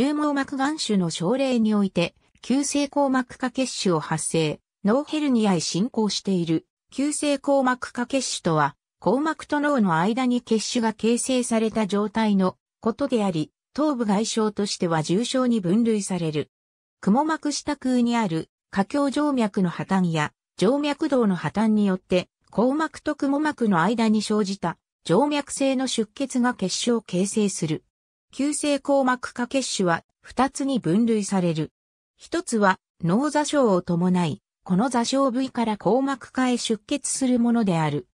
重毛膜眼腫の症例において、急性硬膜下血腫を発生、脳ヘルニアへ進行している。急性硬膜下血腫とは、硬膜と脳の間に血腫が形成された状態のことであり、頭部外傷としては重症に分類される。雲膜下空にある下胸静脈の破綻や静脈道の破綻によって、硬膜と雲膜の間に生じた静脈性の出血が結晶を形成する。急性硬膜下血腫は二つに分類される。一つは脳座症を伴い、この座症部位から硬膜下へ出血するものである。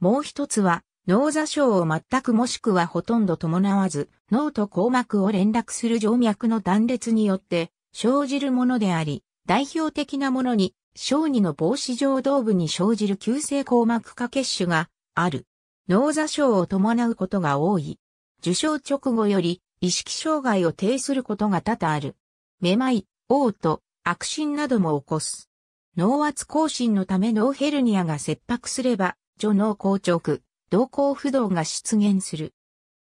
もう一つは脳座症を全くもしくはほとんど伴わず、脳と硬膜を連絡する静脈の断裂によって生じるものであり、代表的なものに小児の防止上動部に生じる急性硬膜下血腫がある。脳座症を伴うことが多い。受賞直後より意識障害を呈することが多々ある。めまい、嘔吐、悪心なども起こす。脳圧更新のため脳ヘルニアが切迫すれば、除脳硬直、動向不動が出現する。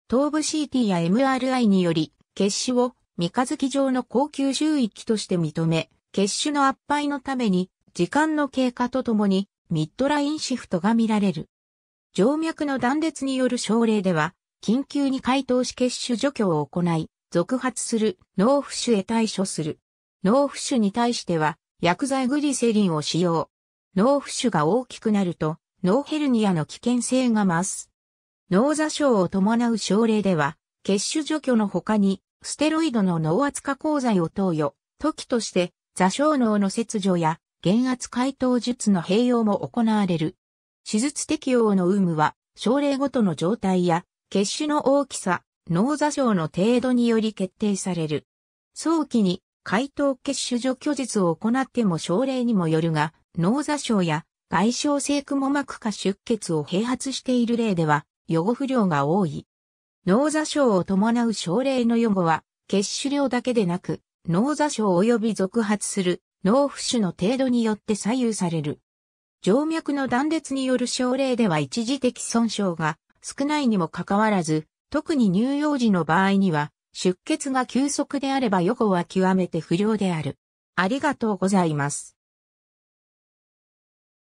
頭部 CT や MRI により、血腫を三日月上の高級周域として認め、血腫の圧敗のために、時間の経過とともに、ミッドラインシフトが見られる。静脈の断裂による症例では、緊急に解凍し血種除去を行い、続発する脳浮腫へ対処する。脳浮腫に対しては、薬剤グリセリンを使用。脳浮腫が大きくなると、脳ヘルニアの危険性が増す。脳座症を伴う症例では、血腫除去の他に、ステロイドの脳圧化鋼剤を投与、時として、座症脳の切除や、減圧解凍術の併用も行われる。手術適用の有無は、症例ごとの状態や、血種の大きさ、脳座症の程度により決定される。早期に解凍結種除去術を行っても症例にもよるが、脳座症や外傷性雲膜下出血を併発している例では予後不良が多い。脳座症を伴う症例の予後は、血腫量だけでなく、脳座症及び続発する脳浮腫の程度によって左右される。静脈の断裂による症例では一時的損傷が少ないにもかかわらず、特に乳幼児の場合には、出血が急速であれば予後は極めて不良である。ありがとうございます。